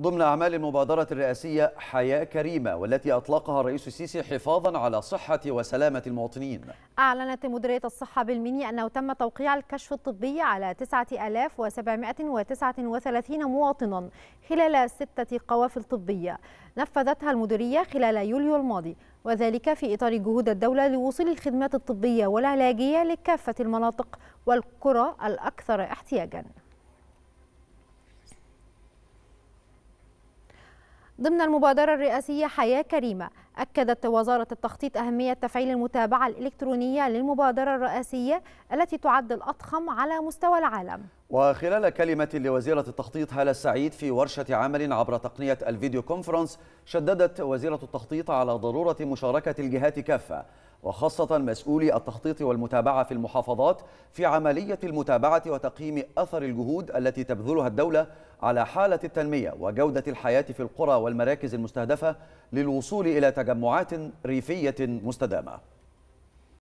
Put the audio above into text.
ضمن أعمال المبادرة الرئاسية حياة كريمة والتي أطلقها الرئيس السيسي حفاظا على صحة وسلامة المواطنين أعلنت مديرية الصحة بالميني أنه تم توقيع الكشف الطبي على 9739 مواطنا خلال ستة قوافل طبية نفذتها المديرية خلال يوليو الماضي وذلك في إطار جهود الدولة لوصول الخدمات الطبية والعلاجية لكافة المناطق والقرى الأكثر احتياجاً ضمن المبادرة الرئاسية حياة كريمة أكدت وزارة التخطيط أهمية تفعيل المتابعة الإلكترونية للمبادرة الرئاسية التي تعد الأضخم على مستوى العالم وخلال كلمة لوزيرة التخطيط هالة السعيد في ورشة عمل عبر تقنية الفيديو كونفرنس شددت وزيرة التخطيط على ضرورة مشاركة الجهات كافة وخاصة مسؤولي التخطيط والمتابعة في المحافظات في عملية المتابعة وتقييم أثر الجهود التي تبذلها الدولة على حالة التنمية وجودة الحياة في القرى والمراكز المستهدفة للوصول إلى تجمعات ريفية مستدامة